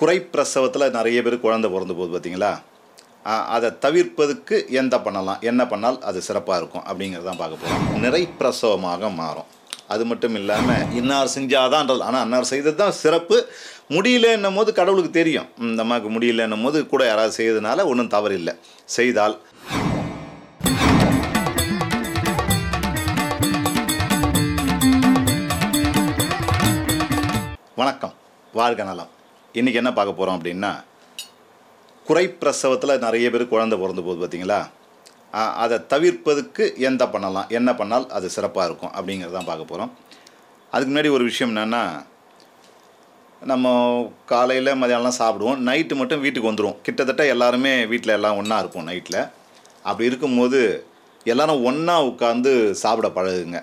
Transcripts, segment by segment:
குறைப்பிரசவத்தில் நிறைய பேர் குழந்த பிறந்த போது பார்த்தீங்களா அதை தவிர்ப்பதுக்கு எந்த பண்ணலாம் என்ன பண்ணால் அது சிறப்பாக இருக்கும் அப்படிங்கிறதான் பார்க்க போகிறோம் நிறைப்பிரசவமாக மாறும் அது மட்டும் இல்லாமல் இன்னார் செஞ்சாதான்றது ஆனால் அன்னார் செய்தது தான் சிறப்பு முடியலன்னும் போது கடவுளுக்கு தெரியும் இந்த அம்மாவுக்கு என்னும் போது கூட யாராவது செய்ததுனால ஒன்றும் தவறில்லை செய்தால் வணக்கம் வாழ்க நலம் இன்றைக்கி என்ன பார்க்க போகிறோம் அப்படின்னா குறை பிரசவத்தில் நிறைய பேர் குழந்தை பிறந்த போது பார்த்திங்களா அதை தவிர்ப்பதுக்கு எந்த பண்ணலாம் என்ன பண்ணால் அது சிறப்பாக இருக்கும் அப்படிங்கிறதான் பார்க்க போகிறோம் அதுக்கு முன்னாடி ஒரு விஷயம் என்னென்னா நம்ம காலையில் மதியானம்லாம் சாப்பிடுவோம் நைட்டு மட்டும் வீட்டுக்கு வந்துடும் கிட்டத்தட்ட எல்லாருமே வீட்டில் எல்லாம் ஒன்றா இருப்போம் நைட்டில் அப்படி இருக்கும்போது எல்லோரும் ஒன்றா உட்காந்து சாப்பிட பழகுங்க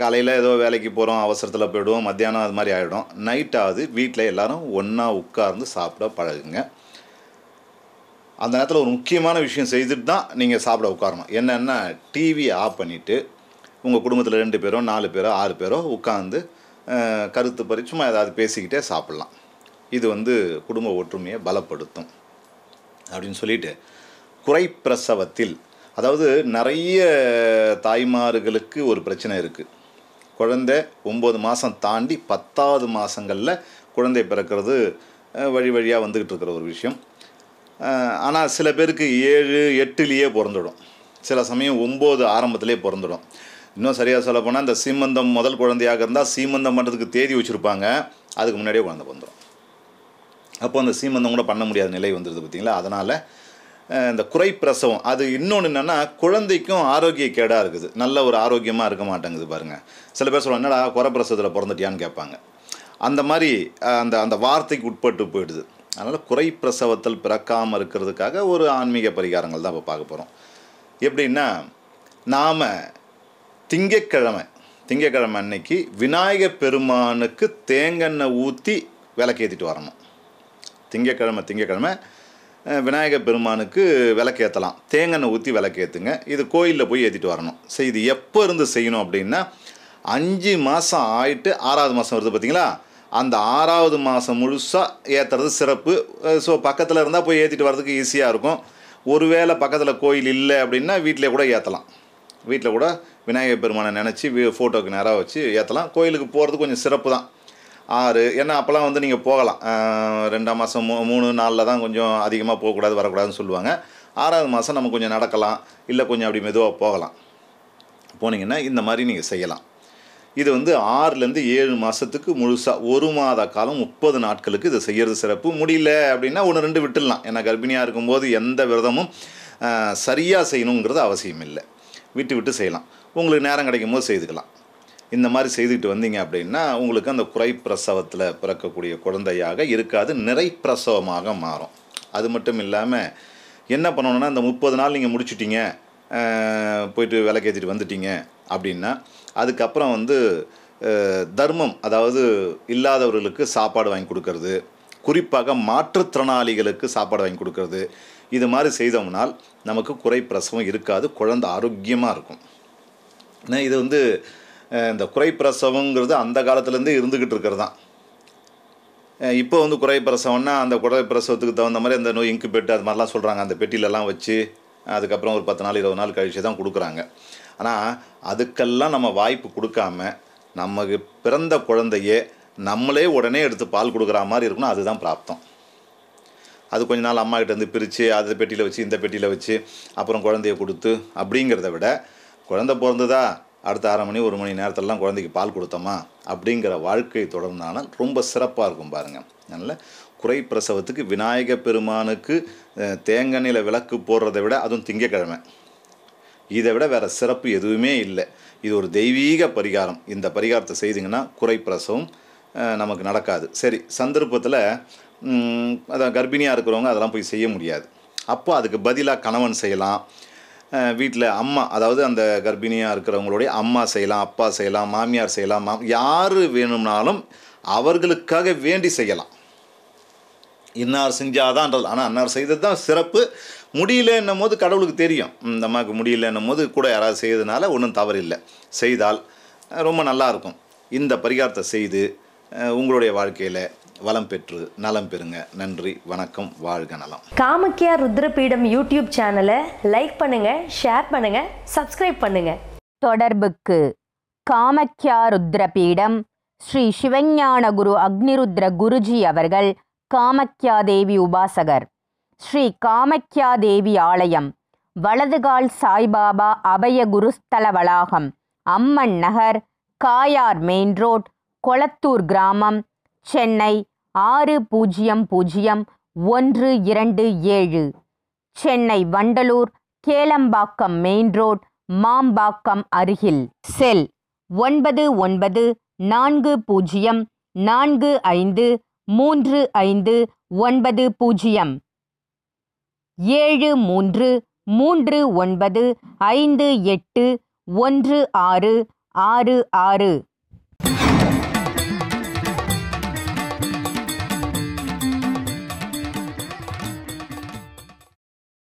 காலையில் ஏதோ வேலைக்கு போகிறோம் அவசரத்தில் போயிடுவோம் மத்தியானம் அது மாதிரி ஆகிடும் நைட் ஆகுது வீட்டில் எல்லோரும் ஒன்றா உட்கார்ந்து சாப்பிட பழகுங்க அந்த நேரத்தில் ஒரு முக்கியமான விஷயம் செய்துட்டு தான் நீங்கள் சாப்பிட உட்காரணும் என்னென்னா டிவியை ஆஃப் பண்ணிவிட்டு உங்கள் குடும்பத்தில் ரெண்டு பேரோ நாலு பேரோ ஆறு பேரோ உட்காந்து கருத்து பறி சும்மா ஏதாவது பேசிக்கிட்டே சாப்பிட்லாம் இது வந்து குடும்ப ஒற்றுமையை பலப்படுத்தும் அப்படின்னு சொல்லிட்டு குறைப்பிரசவத்தில் அதாவது நிறைய தாய்மார்களுக்கு ஒரு பிரச்சனை இருக்குது குழந்தை ஒம்பது மாதம் தாண்டி பத்தாவது மாதங்களில் குழந்தை பிறக்கிறது வழி வழியாக வந்துக்கிட்டு இருக்கிற ஒரு விஷயம் ஆனால் சில பேருக்கு ஏழு எட்டுலேயே பிறந்துடும் சில சமயம் ஒம்பது ஆரம்பத்திலே பிறந்துடும் இன்னும் சரியாக சொல்லப்போனால் இந்த சீமந்தம் முதல் குழந்தையாக இருந்தால் சீமந்தம் பண்ணுறதுக்கு தேதி வச்சுருப்பாங்க அதுக்கு முன்னாடியே குழந்தை பிறந்துடும் அப்போ அந்த சீமந்தம் கூட பண்ண முடியாத நிலை வந்துடுது பார்த்திங்களா அதனால் இந்த குறை பிரசவம் அது இன்னொன்று என்னென்னா குழந்தைக்கும் ஆரோக்கிய கேடாக இருக்குது நல்ல ஒரு ஆரோக்கியமாக இருக்க மாட்டேங்குது பாருங்கள் சில பேர் சொல்லுவாங்க என்னடா குறை பிரசவத்தில் பிறந்துட்டியான்னு கேட்பாங்க அந்த மாதிரி அந்த அந்த வார்த்தைக்கு உட்பட்டு போயிடுது அதனால் குறை பிரசவத்தில் பிறக்காமல் இருக்கிறதுக்காக ஒரு ஆன்மீக பரிகாரங்கள் தான் இப்போ பார்க்க போகிறோம் எப்படின்னா நாம் திங்கக்கிழமை திங்கக்கிழமை அன்னைக்கு விநாயக பெருமானுக்கு தேங்கெண்ணெய் ஊற்றி விளக்கேற்றிட்டு வரணும் திங்கக்கிழமை திங்கக்கிழமை விநாயகர் பெருமானுக்கு விளக்கேற்றலாம் தேங்காய் ஊற்றி விளக்கேற்றுங்க இது கோயிலில் போய் ஏற்றிட்டு வரணும் ஸோ இது எப்போ இருந்து செய்யணும் அப்படின்னா அஞ்சு மாதம் ஆயிட்டு ஆறாவது மாதம் வருது பார்த்தீங்களா அந்த ஆறாவது மாதம் முழுசாக ஏற்றுறது சிறப்பு ஸோ பக்கத்தில் இருந்தால் போய் ஏற்றிட்டு வரதுக்கு ஈஸியாக இருக்கும் ஒருவேளை பக்கத்தில் கோயில் இல்லை அப்படின்னா வீட்டிலே கூட ஏற்றலாம் வீட்டில் கூட விநாயகர் பெருமானை நினச்சி ஃபோட்டோக்கு நேராக வச்சு ஏற்றலாம் கோயிலுக்கு போகிறது கொஞ்சம் சிறப்பு தான் ஆறு ஏன்னா அப்போல்லாம் வந்து நீங்கள் போகலாம் ரெண்டாம் மாதம் மூ மூணு நாளில் தான் கொஞ்சம் அதிகமாக போகக்கூடாது வரக்கூடாதுன்னு சொல்லுவாங்க ஆறாவது மாதம் நம்ம கொஞ்சம் நடக்கலாம் இல்லை கொஞ்சம் அப்படி மெதுவாக போகலாம் போனீங்கன்னா இந்த மாதிரி நீங்கள் செய்யலாம் இது வந்து ஆறுலேருந்து ஏழு மாதத்துக்கு முழுசாக ஒரு மாத காலம் முப்பது நாட்களுக்கு இதை செய்கிறது சிறப்பு முடியல அப்படின்னா ஒன்று ரெண்டு விட்டுடலாம் ஏன்னா கர்ப்பிணியாக இருக்கும்போது எந்த விரதமும் சரியாக செய்யணுங்கிறது அவசியம் இல்லை விட்டு விட்டு செய்யலாம் உங்களுக்கு நேரம் கிடைக்கும் போது செய்துக்கலாம் இந்த மாதிரி செய்துக்கிட்டு வந்தீங்க அப்படின்னா உங்களுக்கு அந்த குறை பிரசவத்தில் பிறக்கக்கூடிய குழந்தையாக இருக்காது நிறை பிரசவமாக மாறும் அது மட்டும் இல்லாமல் என்ன பண்ணணுன்னா இந்த முப்பது நாள் நீங்கள் முடிச்சுட்டிங்க போயிட்டு விளக்கேற்றிட்டு வந்துட்டீங்க அப்படின்னா அதுக்கப்புறம் வந்து தர்மம் அதாவது இல்லாதவர்களுக்கு சாப்பாடு வாங்கி கொடுக்கறது குறிப்பாக மாற்றுத்திறனாளிகளுக்கு சாப்பாடு வாங்கி கொடுக்கறது இது மாதிரி செய்தோம்னால் நமக்கு குறை பிரசவம் இருக்காது குழந்தை ஆரோக்கியமாக இருக்கும் இது வந்து இந்த குறைப்பிரசவங்கிறது அந்த காலத்துலேருந்து இருந்துக்கிட்டு இருக்கிறது தான் இப்போ வந்து குறைப்பிரசவம்னா அந்த குறைப்பிரசவத்துக்கு தகுந்த மாதிரி அந்த நோய் இங்கு பெட்டு அது மாதிரிலாம் சொல்கிறாங்க அந்த பெட்டியிலலாம் வச்சு அதுக்கப்புறம் ஒரு பத்து நாள் இருபது நாள் கழிச்சு தான் கொடுக்குறாங்க ஆனால் அதுக்கெல்லாம் நம்ம வாய்ப்பு கொடுக்காம நமக்கு பிறந்த குழந்தையே நம்மளே உடனே எடுத்து பால் கொடுக்குற மாதிரி இருக்கணும் அதுதான் பிராப்தம் அது கொஞ்ச நாள் அம்மாக்கிட்ட வந்து பிரித்து அதை பெட்டியில் வச்சு இந்த பெட்டியில் வச்சு அப்புறம் குழந்தைய கொடுத்து அப்படிங்கிறத விட குழந்த பிறந்ததா அடுத்த அரை மணி ஒரு மணி நேரத்திலலாம் குழந்தைக்கு பால் கொடுத்தோமா அப்படிங்கிற வாழ்க்கை தொடர்ந்தானா ரொம்ப சிறப்பாக இருக்கும் பாருங்கள் அதனால் குறை பிரசவத்துக்கு விநாயக பெருமானுக்கு தேங்கண்ணில் விளக்கு போடுறதை விட அதுவும் திங்கக்கிழமை இதை விட வேறு சிறப்பு எதுவுமே இல்லை இது ஒரு தெய்வீக பரிகாரம் இந்த பரிகாரத்தை செய்திங்கன்னா குறை பிரசவம் நமக்கு நடக்காது சரி சந்தர்ப்பத்தில் அதான் கர்ப்பிணியாக இருக்கிறவங்க அதெல்லாம் போய் செய்ய முடியாது அப்போ அதுக்கு பதிலாக கணவன் செய்யலாம் வீட்டில் அம்மா அதாவது அந்த கர்ப்பிணியாக இருக்கிறவங்களுடைய அம்மா செய்யலாம் அப்பா செய்யலாம் மாமியார் செய்யலாம் மா யார் வேணும்னாலும் அவர்களுக்காக வேண்டி செய்யலாம் இன்னார் செஞ்சாதான்றது ஆனால் அன்னார் செய்தது தான் சிறப்பு முடியலன்னும் போது கடவுளுக்கு தெரியும் இந்த அம்மாவுக்கு என்னும் போது கூட யாராவது செய்ததுனால ஒன்றும் தவறில்லை செய்தால் ரொம்ப நல்லாயிருக்கும் இந்த பரிகாரத்தை செய்து உங்களுடைய வாழ்க்கையில் வளம் பெற்று நலம் பெறுங்க நன்றி வணக்கம் வாழ்க நலம் காமக்கியா ருத்ரபீடம் யூடியூப் சேனலை லைக் பண்ணுங்க ஷேர் பண்ணுங்க சப்ஸ்கிரைப் பண்ணுங்க தொடர்புக்கு காமக்கியா ருத்ரபீடம் ஸ்ரீ சிவஞான குரு அக்னிருத்ர குருஜி அவர்கள் காமக்கியா தேவி உபாசகர் ஸ்ரீ காமக்கியா தேவி ஆலயம் வலதுகால் சாய்பாபா அபய குருஸ்தல வளாகம் அம்மன் நகர் காயார் மெயின் ரோட் கொளத்தூர் கிராமம் சென்னை ஆறு பூஜ்ஜியம் பூஜ்ஜியம் ஒன்று இரண்டு ஏழு சென்னை வண்டலூர் கேளம்பாக்கம் மெயின் ரோட் மாம்பாக்கம் அருகில் செல் ஒன்பது ஒன்பது நான்கு பூஜ்ஜியம் நான்கு ஐந்து மூன்று ஐந்து ஒன்பது பூஜ்ஜியம் ஏழு மூன்று மூன்று ஒன்பது ஐந்து எட்டு ஒன்று ஆறு ஆறு ஆறு